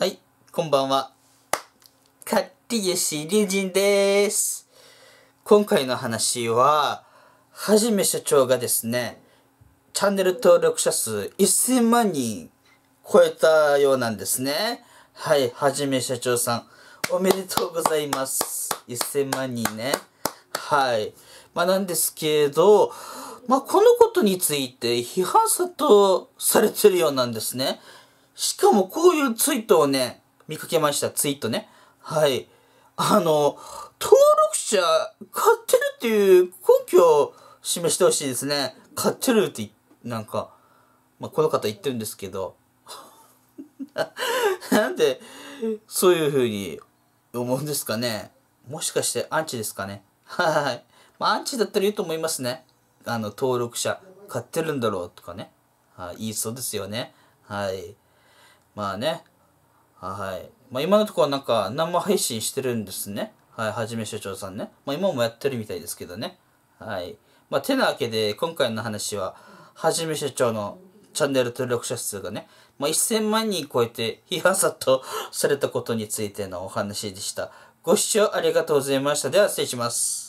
はい、こんばんは。かりゆしりジンです。今回の話は、はじめ社長がですね、チャンネル登録者数1000万人超えたようなんですね。はい、はじめ社長さん、おめでとうございます。1000万人ね。はい。まあなんですけど、まあこのことについて批判さとされてるようなんですね。しかもこういうツイートをね、見かけました。ツイートね。はい。あの、登録者買ってるっていう根拠を示してほしいですね。買ってるって、なんか、まあ、この方言ってるんですけど。なんで、そういう風に思うんですかね。もしかしてアンチですかね。はい。まあ、アンチだったら言うと思いますね。あの、登録者買ってるんだろうとかね。はい、言いそうですよね。はい。まあね。はい。まあ今のところなんか生配信してるんですね。はい。はじめ社長さんね。まあ今もやってるみたいですけどね。はい。まあてなわけで今回の話は、はじめ社長のチャンネル登録者数がね、まあ、1000万人超えて批判殺到されたことについてのお話でした。ご視聴ありがとうございました。では失礼します。